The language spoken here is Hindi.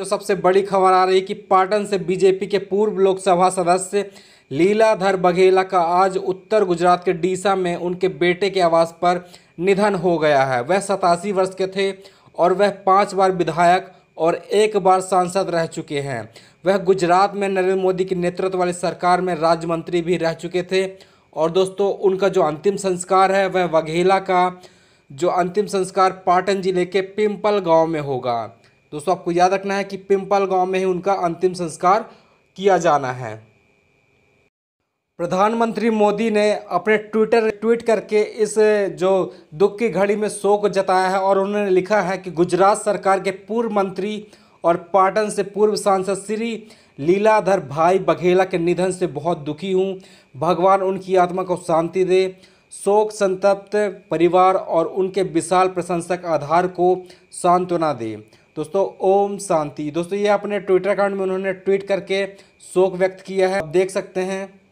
जो सबसे बड़ी खबर आ रही है कि पाटन से बीजेपी के पूर्व लोकसभा सदस्य लीलाधर बघेला का आज उत्तर गुजरात के डीसा में उनके बेटे के आवास पर निधन हो गया है वह सतासी वर्ष के थे और वह पांच बार विधायक और एक बार सांसद रह चुके हैं वह गुजरात में नरेंद्र मोदी के नेतृत्व वाली सरकार में राज्य मंत्री भी रह चुके थे और दोस्तों उनका जो अंतिम संस्कार है वह बघेला का जो अंतिम संस्कार पाटन जिले के पिंपल गाँव में होगा दोस्तों आपको याद रखना है कि पिंपल गांव में ही उनका अंतिम संस्कार किया जाना है प्रधानमंत्री मोदी ने अपने ट्विटर ट्वीट करके इस जो दुख की घड़ी में शोक जताया है और उन्होंने लिखा है कि गुजरात सरकार के पूर्व मंत्री और पाटन से पूर्व सांसद श्री लीलाधर भाई बघेला के निधन से बहुत दुखी हूँ भगवान उनकी आत्मा को शांति दे शोक संतप्त परिवार और उनके विशाल प्रशंसक आधार को सांत्वना दे दोस्तों ओम शांति दोस्तों ये अपने ट्विटर अकाउंट में उन्होंने ट्वीट करके शोक व्यक्त किया है आप देख सकते हैं